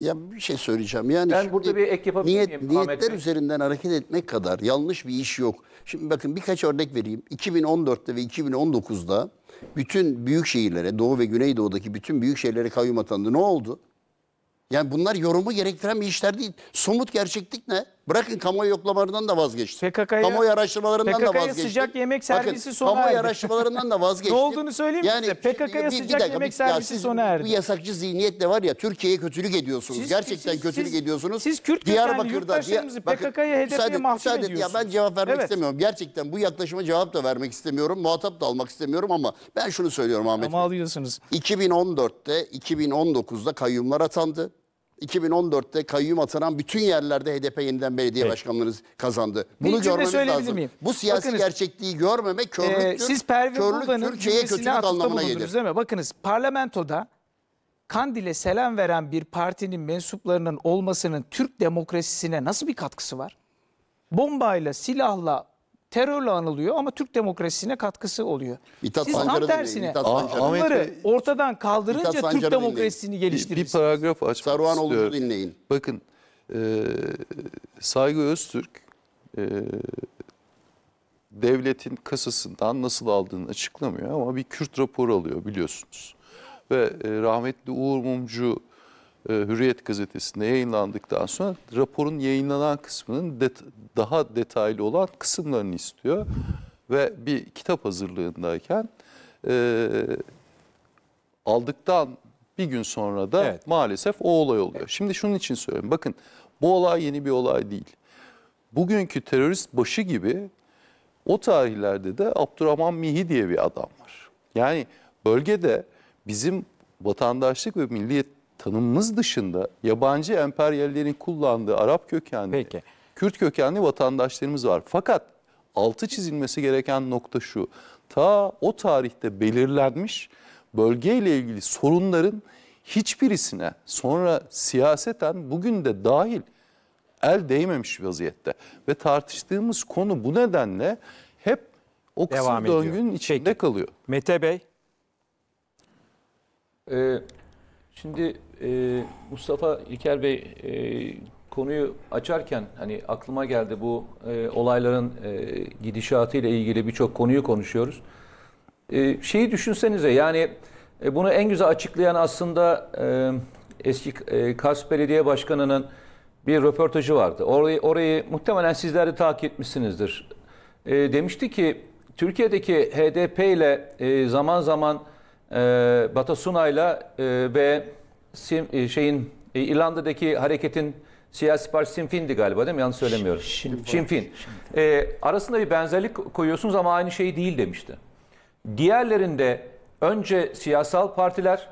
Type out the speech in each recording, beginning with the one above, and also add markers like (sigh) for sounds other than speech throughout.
Ya bir şey söyleyeceğim. Yani ben burada bir ek yapabilir niyet, miyim? Niyetler Ahmet üzerinden hareket etmek kadar yanlış bir iş yok. Şimdi bakın birkaç örnek vereyim. 2014'te ve 2019'da bütün büyük şehirlere, Doğu ve Güneydoğu'daki bütün büyük şehirlere kayyum atandı. Ne oldu? Yani bunlar yorumu gerektiren bir işler değil. Somut gerçeklik ne? Bırakın kamuoyu yoklamalarından da vazgeçtim. PKK'ya kamuoyu araştırmalarından PKK'ya da vazgeçtim. sıcak yemek servisi Bakın, sona erdi. Kamuoyu araştırmalarından da (laughs) vazgeçtim. ne olduğunu söyleyeyim yani, size. PKK'ya sıcak dakika, yemek bir, servisi ya sona erdi. Bu yasakçı zihniyetle var ya Türkiye'ye kötülük ediyorsunuz. Siz, Gerçekten siz, kötülük siz, ediyorsunuz. Siz Kürt Diyarbakır'da yurttaşlarımızı PKK'ya hedefle mahkum müsaade, ediyorsunuz. Ya ben cevap vermek evet. istemiyorum. Gerçekten bu yaklaşıma cevap da vermek istemiyorum. Muhatap da almak istemiyorum ama ben şunu söylüyorum Ahmet Ama Bey. alıyorsunuz. 2014'te 2019'da kayyumlar atandı. 2014'te kayyum atanan bütün yerlerde HDP yeniden belediye evet. başkanlarınız kazandı. Bunu bir lazım. Miyim? Bu siyasi Bakınız, gerçekliği görmemek e, körlüktür. E, siz Pervin körlük cümlesini kötülük anlamına gelir. Değil mi? Bakınız parlamentoda Kandil'e selam veren bir partinin mensuplarının olmasının Türk demokrasisine nasıl bir katkısı var? Bombayla, silahla, terörle anılıyor ama Türk demokrasisine katkısı oluyor. İthat Siz tam tersine bunları ortadan kaldırınca İthat Türk demokrasisini dinleyin. geliştirirsiniz. Bir, bir paragraf açmak Saruhan istiyorum. dinleyin. Bakın e, Saygı Öztürk e, devletin kasasından nasıl aldığını açıklamıyor ama bir Kürt raporu alıyor biliyorsunuz. Ve e, rahmetli Uğur Mumcu e, Hürriyet gazetesinde yayınlandıktan sonra raporun yayınlanan kısmının det daha detaylı olan kısımlarını istiyor. Ve bir kitap hazırlığındayken e, aldıktan bir gün sonra da evet. maalesef o olay oluyor. Evet. Şimdi şunun için söyleyeyim, Bakın bu olay yeni bir olay değil. Bugünkü terörist başı gibi o tarihlerde de Abdurrahman Mihi diye bir adam var. Yani bölgede bizim vatandaşlık ve milliyet tanımımız dışında yabancı emperyallerin kullandığı Arap kökenli, Peki. Kürt kökenli vatandaşlarımız var. Fakat altı çizilmesi gereken nokta şu. Ta o tarihte belirlenmiş bölgeyle ilgili sorunların hiçbirisine sonra siyaseten bugün de dahil el değmemiş vaziyette. Ve tartıştığımız konu bu nedenle hep o kısım Devam döngünün içinde Peki. kalıyor. Mete Bey. Ee, Şimdi e, Mustafa İlker Bey e, konuyu açarken hani aklıma geldi bu e, olayların e, gidişatı ile ilgili birçok konuyu konuşuyoruz. E, şeyi düşünsenize yani e, bunu en güzel açıklayan aslında e, eski e, Kars Belediye Başkanı'nın bir röportajı vardı. Orayı, orayı muhtemelen sizler de takip etmişsinizdir. E, demişti ki Türkiye'deki HDP ile e, zaman zaman e, Batasuna'yla e, ve Sim, e, şeyin e, İrlanda'daki hareketin siyasi parti Sinfin'di galiba değil mi? Yanlış söylemiyorum. Sinfin. E, arasında bir benzerlik koyuyorsunuz ama aynı şey değil demişti. Diğerlerinde önce siyasal partiler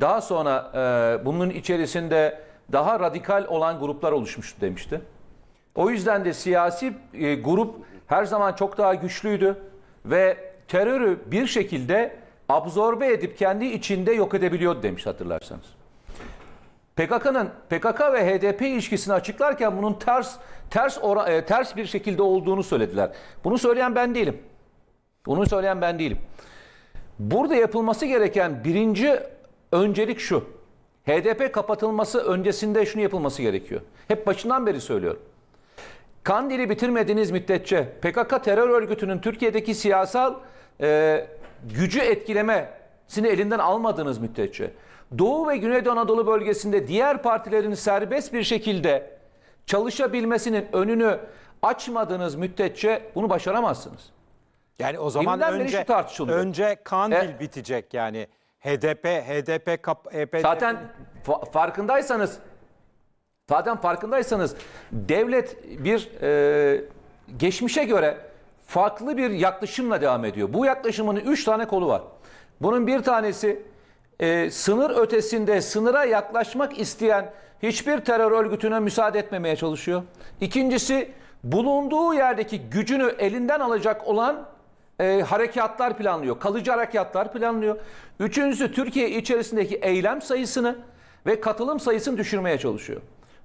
daha sonra e, bunun içerisinde daha radikal olan gruplar oluşmuştu demişti. O yüzden de siyasi e, grup her zaman çok daha güçlüydü ve terörü bir şekilde absorbe edip kendi içinde yok edebiliyor demiş hatırlarsanız. PKK'nın PKK ve HDP ilişkisini açıklarken bunun ters ters ora, e, ters bir şekilde olduğunu söylediler. Bunu söyleyen ben değilim. Bunu söyleyen ben değilim. Burada yapılması gereken birinci öncelik şu. HDP kapatılması öncesinde şunu yapılması gerekiyor. Hep başından beri söylüyorum. Kandil'i bitirmediğiniz müddetçe PKK terör örgütünün Türkiye'deki siyasal e, gücü etkilemesini elinden almadığınız müddetçe Doğu ve Güneydoğu Anadolu bölgesinde diğer partilerin serbest bir şekilde çalışabilmesinin önünü açmadığınız müddetçe bunu başaramazsınız. Yani o zaman önce tartışılıyor. önce Kandil e, bitecek yani. HDP HDP kap, HDP e Zaten fa farkındaysanız zaten farkındaysanız devlet bir e, geçmişe göre farklı bir yaklaşımla devam ediyor. Bu yaklaşımın üç tane kolu var. Bunun bir tanesi e, sınır ötesinde sınıra yaklaşmak isteyen hiçbir terör örgütüne müsaade etmemeye çalışıyor. İkincisi bulunduğu yerdeki gücünü elinden alacak olan e, harekatlar planlıyor. Kalıcı harekatlar planlıyor. Üçüncüsü Türkiye içerisindeki eylem sayısını ve katılım sayısını düşürmeye çalışıyor.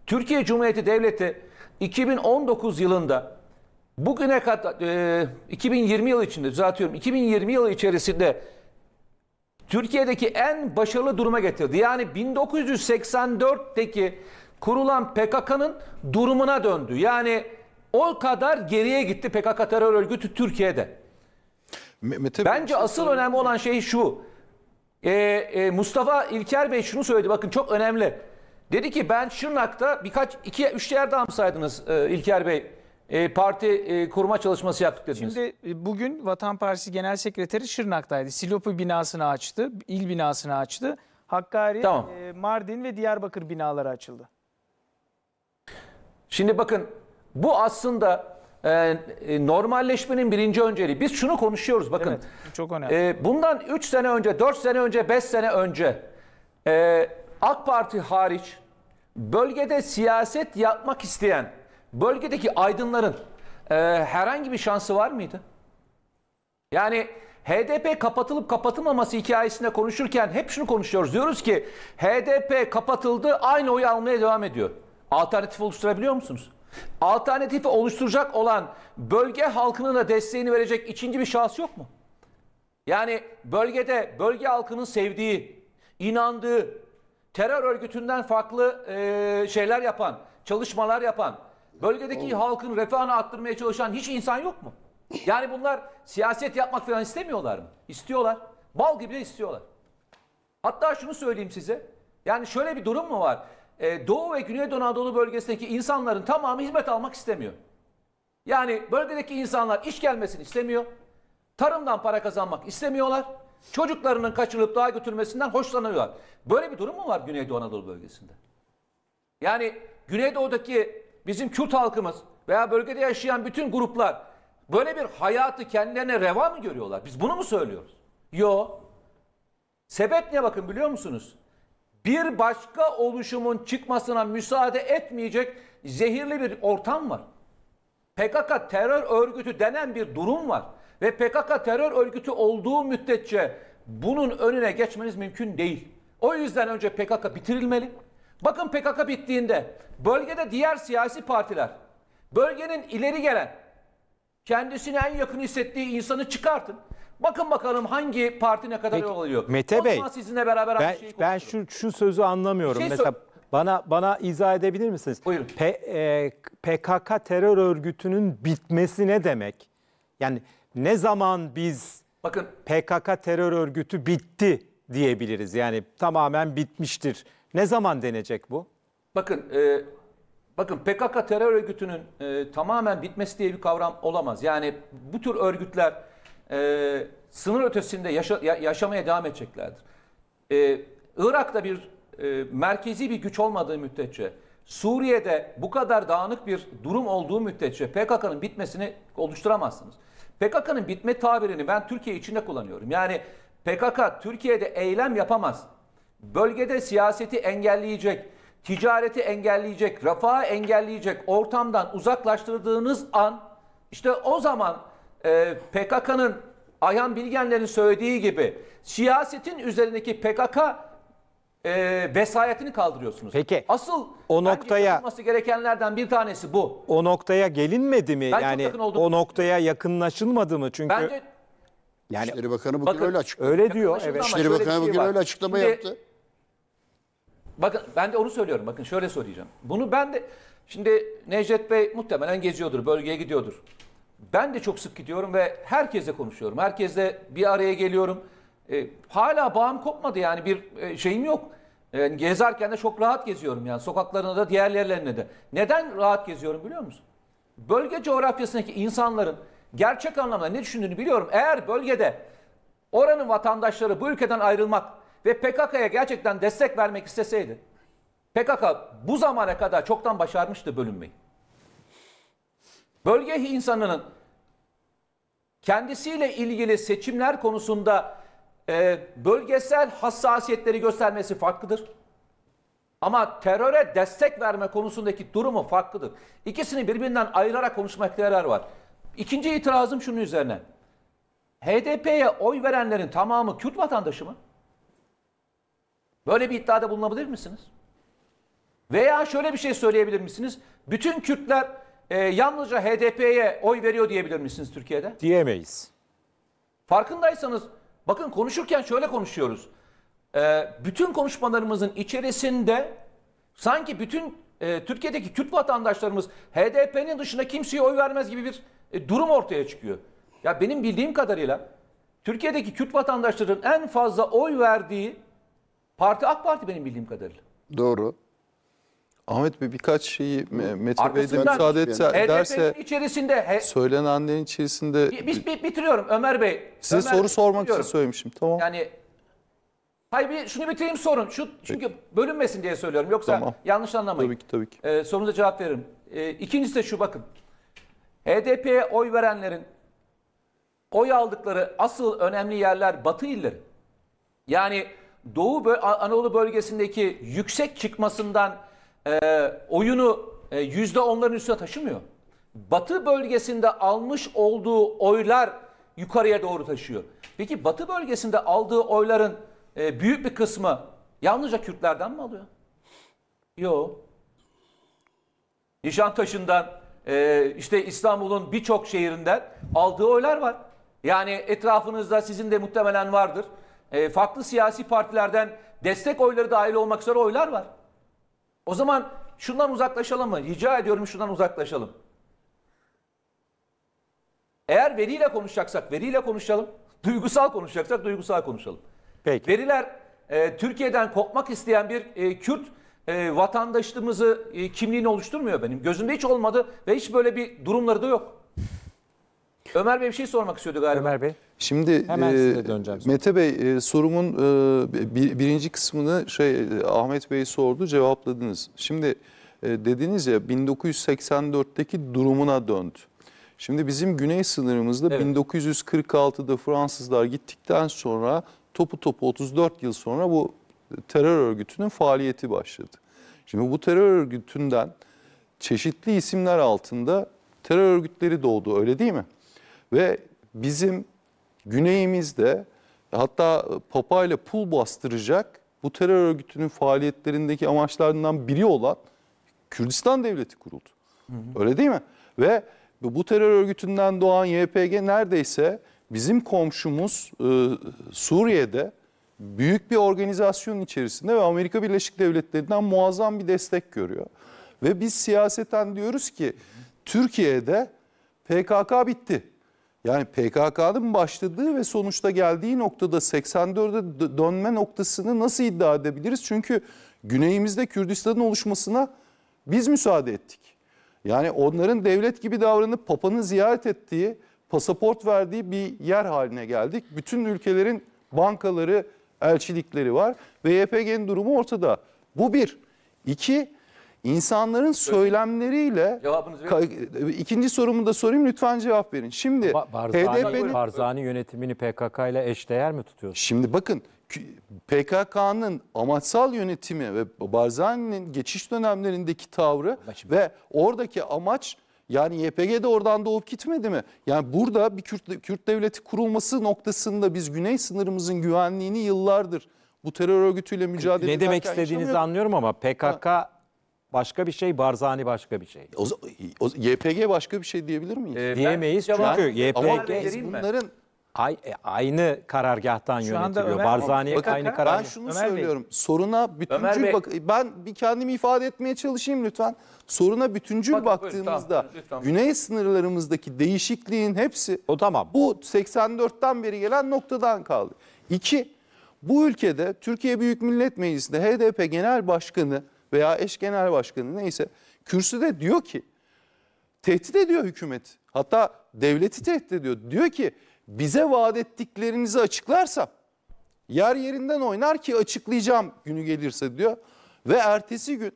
Türkiye Cumhuriyeti Devleti 2019 yılında bugüne kadar e, 2020 yılı içinde düzeltiyorum 2020 yılı içerisinde Türkiye'deki en başarılı duruma getirdi. Yani 1984'teki kurulan PKK'nın durumuna döndü. Yani o kadar geriye gitti PKK terör örgütü Türkiye'de. Mete Bence şey asıl önemli olan şey şu. Ee, e, Mustafa İlker Bey şunu söyledi bakın çok önemli. Dedi ki ben Şırnak'ta birkaç iki üç yerde amsaydınız e, İlker Bey e, parti e, kurma çalışması yaptık dediniz. Şimdi e, bugün Vatan Partisi Genel Sekreteri Şırnak'taydı. Silopi binasını açtı, il binasını açtı. Hakkari, Tamam. e, Mardin ve Diyarbakır binaları açıldı. Şimdi bakın bu aslında e, e normalleşmenin birinci önceliği. Biz şunu konuşuyoruz bakın. Evet, çok önemli. E, bundan 3 sene önce, 4 sene önce, 5 sene önce e, AK Parti hariç bölgede siyaset yapmak isteyen bölgedeki aydınların e, herhangi bir şansı var mıydı? Yani HDP kapatılıp kapatılmaması hikayesinde konuşurken hep şunu konuşuyoruz. Diyoruz ki HDP kapatıldı aynı oyu almaya devam ediyor. Alternatif oluşturabiliyor musunuz? Alternatifi oluşturacak olan bölge halkının da desteğini verecek ikinci bir şahıs yok mu? Yani bölgede bölge halkının sevdiği, inandığı, terör örgütünden farklı e, şeyler yapan, çalışmalar yapan, Bölgedeki Olur. halkın refahını arttırmaya çalışan hiç insan yok mu? Yani bunlar siyaset yapmak falan istemiyorlar mı? İstiyorlar. Bal gibi de istiyorlar. Hatta şunu söyleyeyim size. Yani şöyle bir durum mu var? Ee, Doğu ve Güneydoğu Anadolu bölgesindeki insanların tamamı hizmet almak istemiyor. Yani bölgedeki insanlar iş gelmesini istemiyor. Tarımdan para kazanmak istemiyorlar. Çocuklarının kaçırılıp dağa götürmesinden hoşlanıyorlar. Böyle bir durum mu var Güneydoğu Anadolu bölgesinde? Yani Güneydoğu'daki bizim Kürt halkımız veya bölgede yaşayan bütün gruplar böyle bir hayatı kendilerine reva mı görüyorlar? Biz bunu mu söylüyoruz? Yo. Sebep ne bakın biliyor musunuz? Bir başka oluşumun çıkmasına müsaade etmeyecek zehirli bir ortam var. PKK terör örgütü denen bir durum var. Ve PKK terör örgütü olduğu müddetçe bunun önüne geçmeniz mümkün değil. O yüzden önce PKK bitirilmeli. Bakın PKK bittiğinde bölgede diğer siyasi partiler bölgenin ileri gelen kendisine en yakın hissettiği insanı çıkartın. Bakın bakalım hangi parti ne kadar Peki, yol alıyor. Mete o Bey. sizinle beraber ben, şeyi Ben şu, şu sözü anlamıyorum. Şey Mesela bana bana izah edebilir misiniz? Buyurun. P, e, PKK terör örgütünün bitmesi ne demek? Yani ne zaman biz Bakın PKK terör örgütü bitti diyebiliriz. Yani tamamen bitmiştir ne zaman denecek bu? Bakın e, bakın PKK terör örgütünün e, tamamen bitmesi diye bir kavram olamaz. Yani bu tür örgütler e, sınır ötesinde yaşa, ya, yaşamaya devam edeceklerdir. E, Irak'ta bir e, merkezi bir güç olmadığı müddetçe, Suriye'de bu kadar dağınık bir durum olduğu müddetçe PKK'nın bitmesini oluşturamazsınız. PKK'nın bitme tabirini ben Türkiye içinde kullanıyorum. Yani PKK Türkiye'de eylem yapamaz bölgede siyaseti engelleyecek, ticareti engelleyecek, refahı engelleyecek ortamdan uzaklaştırdığınız an işte o zaman e, PKK'nın Ayhan Bilgenler'in söylediği gibi siyasetin üzerindeki PKK e, vesayetini kaldırıyorsunuz. Peki. Asıl o noktaya yapılması gerekenlerden bir tanesi bu. O noktaya gelinmedi mi? Ben yani o noktaya yakınlaşılmadı mı? Çünkü Bence Yani İşleri Bakanı bugün Bakın, öyle açıkladı. öyle diyor. Evet. İşleri Bakanı şey bugün var. öyle açıklama Şimdi- yaptı. Bakın ben de onu söylüyorum. Bakın şöyle söyleyeceğim. Bunu ben de şimdi Necdet Bey muhtemelen geziyordur, bölgeye gidiyordur. Ben de çok sık gidiyorum ve herkese konuşuyorum. herkese bir araya geliyorum. E, hala bağım kopmadı yani bir e, şeyim yok. E, gezerken de çok rahat geziyorum yani sokaklarına da diğer yerlerine de. Neden rahat geziyorum biliyor musun? Bölge coğrafyasındaki insanların gerçek anlamda ne düşündüğünü biliyorum. Eğer bölgede oranın vatandaşları bu ülkeden ayrılmak ve PKK'ya gerçekten destek vermek isteseydi PKK bu zamana kadar çoktan başarmıştı bölünmeyi. Bölge insanının kendisiyle ilgili seçimler konusunda e, bölgesel hassasiyetleri göstermesi farklıdır. Ama teröre destek verme konusundaki durumu farklıdır. İkisini birbirinden ayırarak konuşmak yarar var. İkinci itirazım şunun üzerine. HDP'ye oy verenlerin tamamı Kürt vatandaşı mı? Böyle bir iddiada bulunabilir misiniz? Veya şöyle bir şey söyleyebilir misiniz? Bütün Kürtler e, yalnızca HDP'ye oy veriyor diyebilir misiniz Türkiye'de? Diyemeyiz. Farkındaysanız bakın konuşurken şöyle konuşuyoruz. E, bütün konuşmalarımızın içerisinde sanki bütün e, Türkiye'deki Kürt vatandaşlarımız HDP'nin dışında kimseye oy vermez gibi bir e, durum ortaya çıkıyor. Ya benim bildiğim kadarıyla Türkiye'deki Kürt vatandaşların en fazla oy verdiği Parti AK Parti benim bildiğim kadarıyla. Doğru. Ahmet Bey birkaç şeyi Mete Bey de müsaade etse, içerisinde he, söylenenlerin içerisinde biz bi, bitiriyorum Ömer Bey. Size Ömer, soru sormak için söylemişim. Tamam. Yani Hayır bir şunu bitireyim sorun. Şu çünkü Peki. bölünmesin diye söylüyorum. Yoksa tamam. yanlış anlamayın. Tabii ki tabii ki. Ee, sorunuza cevap veririm. Ee, ikincisi de şu bakın. HDP'ye oy verenlerin oy aldıkları asıl önemli yerler Batı illeri. Yani Doğu Anadolu bölgesindeki yüksek çıkmasından e, oyunu e, yüzde onların üstüne taşımıyor. Batı bölgesinde almış olduğu oylar yukarıya doğru taşıyor. Peki Batı bölgesinde aldığı oyların e, büyük bir kısmı yalnızca Kürtlerden mi alıyor? Yok. Nişantaşı'ndan, e, işte İstanbul'un birçok şehrinden aldığı oylar var. Yani etrafınızda sizin de muhtemelen vardır e, farklı siyasi partilerden destek oyları dahil olmak üzere oylar var. O zaman şundan uzaklaşalım mı? Rica ediyorum şundan uzaklaşalım. Eğer veriyle konuşacaksak veriyle konuşalım. Duygusal konuşacaksak duygusal konuşalım. Peki. Veriler e, Türkiye'den kopmak isteyen bir e, Kürt e, vatandaşlığımızı e, kimliğini oluşturmuyor benim. Gözümde hiç olmadı ve hiç böyle bir durumları da yok. Ömer Bey bir şey sormak istiyordu galiba. Ömer Bey. Şimdi Hemen e, size döneceğim. Mete Bey e, sorumun e, birinci kısmını şey Ahmet Bey sordu cevapladınız. Şimdi dediniz ya 1984'teki durumuna döndü. Şimdi bizim güney sınırımızda Evet. 1946'da Fransızlar gittikten sonra topu topu 34 yıl sonra bu terör örgütünün faaliyeti başladı. Şimdi bu terör örgütünden çeşitli isimler altında terör örgütleri doğdu öyle değil mi? Ve bizim güneyimizde hatta Papa ile pul bastıracak bu terör örgütünün faaliyetlerindeki amaçlarından biri olan Kürdistan Devleti kuruldu. Hı hı. Öyle değil mi? Ve bu terör örgütünden doğan YPG neredeyse bizim komşumuz e, Suriye'de büyük bir organizasyonun içerisinde ve Amerika Birleşik Devletleri'nden muazzam bir destek görüyor. Ve biz siyaseten diyoruz ki Türkiye'de PKK bitti. Yani PKK'nın başladığı ve sonuçta geldiği noktada 84'e dönme noktasını nasıl iddia edebiliriz? Çünkü güneyimizde Kürdistan'ın oluşmasına biz müsaade ettik. Yani onların devlet gibi davranıp papanı ziyaret ettiği, pasaport verdiği bir yer haline geldik. Bütün ülkelerin bankaları, elçilikleri var ve YPG'nin durumu ortada. Bu bir. İki, İnsanların söylemleriyle ikinci sorumu da sorayım lütfen cevap verin. Şimdi Ba- Barzani, HDP'nin Barzani yönetimini PKK ile eşdeğer mi tutuyorsun? Şimdi bakın PKK'nın amaçsal yönetimi ve Barzani'nin geçiş dönemlerindeki tavrı ve oradaki amaç yani YPG de oradan doğup gitmedi mi? Yani burada bir Kürt, Kürt devleti kurulması noktasında biz güney sınırımızın güvenliğini yıllardır bu terör örgütüyle mücadele Ne demek ederken istediğinizi anlıyorum ama PKK başka bir şey, Barzani başka bir şey. O, o, YPG başka bir şey diyebilir miyiz? Ee, Diyemeyiz çünkü ben, YPG bunların Ay, e, aynı karargahtan Şu yönetiliyor. Barzani aynı karar. Ben şunu Ömer söylüyorum. Bey. Soruna bütüncül bak ben bir kendimi ifade etmeye çalışayım lütfen. Soruna bütüncül Bakın, baktığımızda buyurun, tamam, güney sınırlarımızdaki değişikliğin hepsi o tamam. Bu 84'ten beri gelen noktadan kaldı. İki, bu ülkede Türkiye Büyük Millet Meclisi'nde HDP Genel Başkanı veya eş genel başkanı neyse kürsüde diyor ki tehdit ediyor hükümet Hatta devleti tehdit ediyor. Diyor ki bize vaat ettiklerinizi açıklarsam yer yerinden oynar ki açıklayacağım günü gelirse diyor. Ve ertesi gün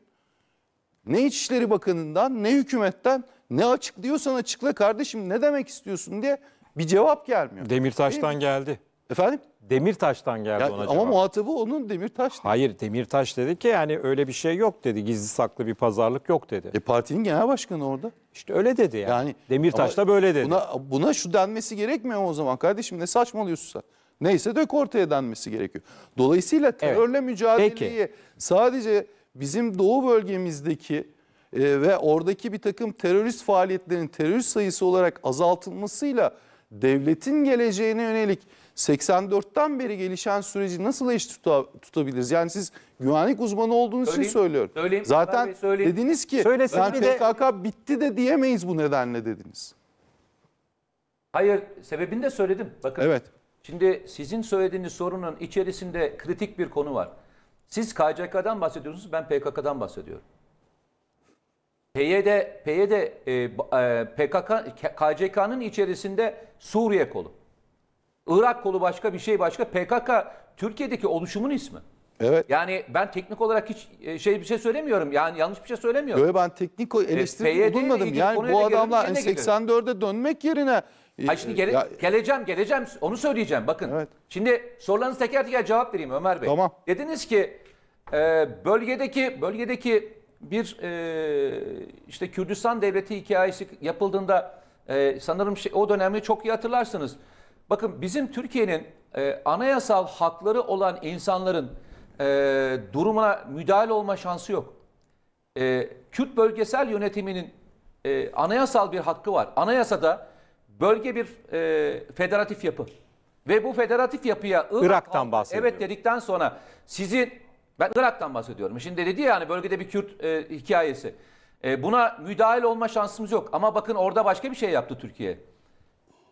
ne İçişleri Bakanı'ndan ne hükümetten ne açıklıyorsan açıkla kardeşim ne demek istiyorsun diye bir cevap gelmiyor. Demirtaş'tan geldi. Efendim? Demirtaş'tan geldi Ya, ona ama cevap. muhatabı onun Demirtaş. Hayır Demirtaş dedi ki yani öyle bir şey yok dedi. Gizli saklı bir pazarlık yok dedi. E partinin genel başkanı orada. İşte öyle dedi yani. Yani Demirtaş da böyle dedi. Buna, buna şu denmesi gerekmiyor mu o zaman kardeşim ne saçmalıyorsun sen? Neyse dök ortaya denmesi gerekiyor. Dolayısıyla terörle mücadeleyi Peki. sadece bizim doğu bölgemizdeki e, ve oradaki bir takım terörist faaliyetlerin terörist sayısı olarak azaltılmasıyla devletin geleceğine yönelik 84'ten beri gelişen süreci nasıl eş tuta, tutabiliriz? Yani siz güvenlik uzmanı olduğunuz söyleyeyim, için söylüyorum. Söyleyeyim, Zaten söyleyeyim. dediniz ki Söylesin yani PKK de... bitti de diyemeyiz bu nedenle dediniz. Hayır sebebini de söyledim. Bakın evet. şimdi sizin söylediğiniz sorunun içerisinde kritik bir konu var. Siz KCK'dan bahsediyorsunuz ben PKK'dan bahsediyorum. PYD, PYD e, e PKK, KCK'nın içerisinde Suriye kolu. Irak kolu başka bir şey başka. PKK Türkiye'deki oluşumun ismi. Evet. Yani ben teknik olarak hiç e, şey bir şey söylemiyorum. Yani yanlış bir şey söylemiyorum. Yok ben teknik e, eleştiri bulunmadım. Yani bu adamlar 84'e hani dönmek yerine Hayır şimdi gele, ya, geleceğim geleceğim onu söyleyeceğim bakın. Evet. Şimdi sorularınızı teker teker cevap vereyim Ömer Bey. Tamam. Dediniz ki e, bölgedeki bölgedeki bir e, işte Kürdistan devleti hikayesi yapıldığında e, sanırım şey, o dönemi çok iyi hatırlarsınız. Bakın bizim Türkiye'nin e, anayasal hakları olan insanların e, durumuna müdahil olma şansı yok. E, Kürt bölgesel yönetiminin e, anayasal bir hakkı var. Anayasada bölge bir e, federatif yapı. Ve bu federatif yapıya Irak'tan bahsediyor. Evet dedikten sonra sizin ben Irak'tan bahsediyorum. Şimdi dedi ya hani bölgede bir Kürt e, hikayesi. E, buna müdahil olma şansımız yok. Ama bakın orada başka bir şey yaptı Türkiye.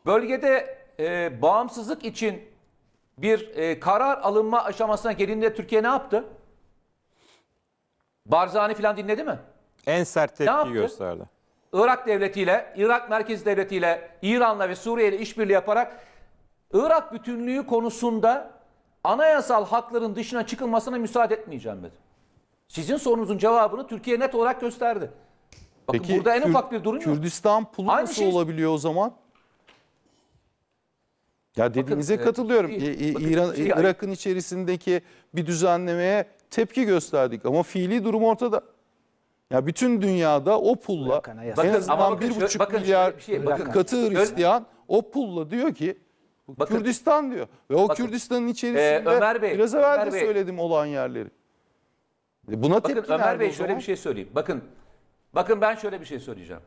Bölgede e, bağımsızlık için bir e, karar alınma aşamasına gelindiğinde Türkiye ne yaptı? Barzani falan dinledi mi? En sert tepki gösterdi. Irak devletiyle, Irak merkez devletiyle, İran'la ve Suriye ile işbirliği yaparak Irak bütünlüğü konusunda anayasal hakların dışına çıkılmasına müsaade etmeyeceğim dedi. Sizin sorunuzun cevabını Türkiye net olarak gösterdi. Bakın Peki, burada en Kür ufak bir durum Kürdistan yok. Kürdistan pulu nasıl şey... olabiliyor o zaman? Ya dediğinize e, bakın, katılıyorum. E, İran, şey, Irak'ın içerisindeki bir düzenlemeye tepki gösterdik ama fiili durum ortada. Ya bütün dünyada o pulla bakın, en azından bakın, bir buçuk milyar şey- bakın, katı Hristiyan o pulla diyor ki Bakın, Kürdistan diyor. Ve o bakın, Kürdistan'ın ee, içerisinde e, Ömer Bey, biraz evvel Ömer de Bey, söyledim olan yerleri. E buna bakın tepki Ömer Bey şöyle bir şey söyleyeyim. Bakın bakın ben şöyle bir şey söyleyeceğim.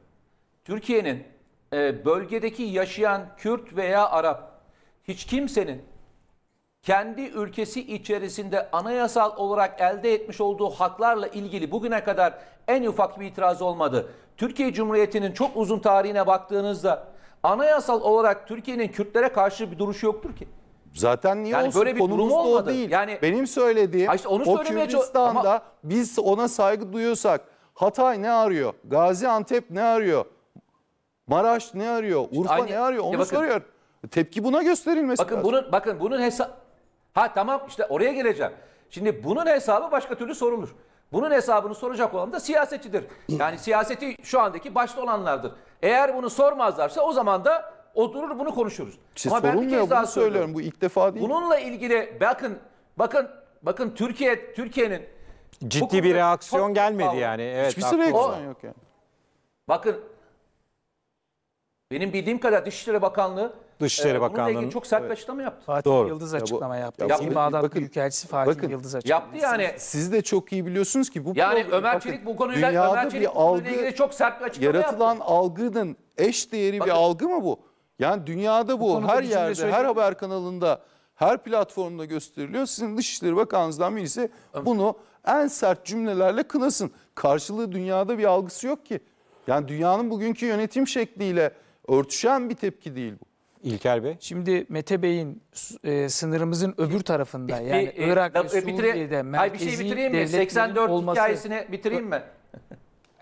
Türkiye'nin e, bölgedeki yaşayan Kürt veya Arap hiç kimsenin kendi ülkesi içerisinde anayasal olarak elde etmiş olduğu haklarla ilgili bugüne kadar en ufak bir itiraz olmadı. Türkiye Cumhuriyeti'nin çok uzun tarihine baktığınızda anayasal olarak Türkiye'nin Kürtlere karşı bir duruşu yoktur ki. Zaten niye yani olsun? böyle bir Konumuz durum olmadı. O değil. Yani benim söylediğim işte onu o Kürdistan'da ama... biz ona saygı duyuyorsak Hatay ne arıyor? Gaziantep ne arıyor? Maraş ne arıyor? Urfa Aynı... ne arıyor? Onu bakın, soruyor. Tepki buna gösterilmesi bakın lazım. Bunun, bakın bunun hesabı... Ha tamam işte oraya geleceğim. Şimdi bunun hesabı başka türlü sorulur. Bunun hesabını soracak olan da siyasetçidir. Yani siyaseti şu andaki başta olanlardır. Eğer bunu sormazlarsa o zaman da oturur bunu konuşuruz. İşte Ama ben bir kez daha söylüyorum. Bu ilk defa değil. Bununla ilgili bakın bakın bakın Türkiye Türkiye'nin ciddi bir reaksiyon çok, gelmedi çok, yani. Evet, Hiçbir reaksiyon yok yani. Bakın benim bildiğim kadar Dışişleri Bakanlığı Dışişleri Bakanlığı'nın... çok sert bir açıklama yaptı. Fatih Doğru. Yıldız açıklama ya bu, yaptı. Ya Eski bakın, Büyükelçisi Fatih bakın, Yıldız açıklama yaptı. yani. Siz de çok iyi biliyorsunuz ki bu... Yani problem, Ömer Çelik bu konuyla, Ömer Çelik bu konuyla ilgili çok sert bir açıklama yaratılan yaptı. algının eş değeri bakın, bir algı mı bu? Yani dünyada bu, bu her yerde, söyleyeyim. her haber kanalında, her platformda gösteriliyor. Sizin Dışişleri Bakanınızdan birisi evet. bunu en sert cümlelerle kınasın. Karşılığı dünyada bir algısı yok ki. Yani dünyanın bugünkü yönetim şekliyle örtüşen bir tepki değil bu. İlker Bey. Şimdi Mete Bey'in e, sınırımızın öbür tarafında bir, yani e, Irak e, ve Suriye'de merkezi bir şey bitireyim mi? 84 olması... hikayesini bitireyim mi?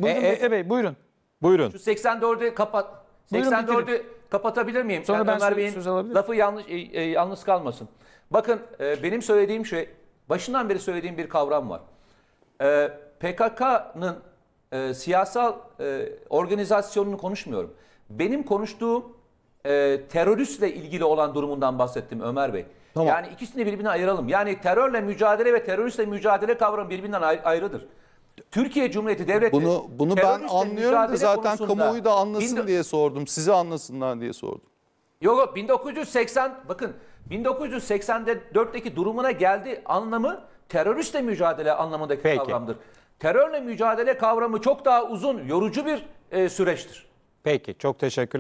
Buyurun e, e Mete Bey buyurun. Buyurun. Şu 84'ü kapat. 84'ü kapatabilir miyim? Sonra yani ben Ömer Bey'in lafı yanlış e, e, yalnız kalmasın. Bakın e, benim söylediğim şey başından beri söylediğim bir kavram var. E, PKK'nın e, siyasal e, organizasyonunu konuşmuyorum. Benim konuştuğum e, teröristle ilgili olan durumundan bahsettim Ömer Bey. Tamam. Yani ikisini birbirine ayıralım. Yani terörle mücadele ve teröristle mücadele kavramı birbirinden ay- ayrıdır. Türkiye Cumhuriyeti Devleti Bunu bunu ben anlıyorum da zaten kamuoyu da anlasın Bin- diye sordum. Sizi anlasınlar diye sordum. Yok yok 1980 bakın 1984'teki durumuna geldi anlamı teröristle mücadele anlamındaki Peki. kavramdır. Terörle mücadele kavramı çok daha uzun, yorucu bir e, süreçtir. Peki çok teşekkürler.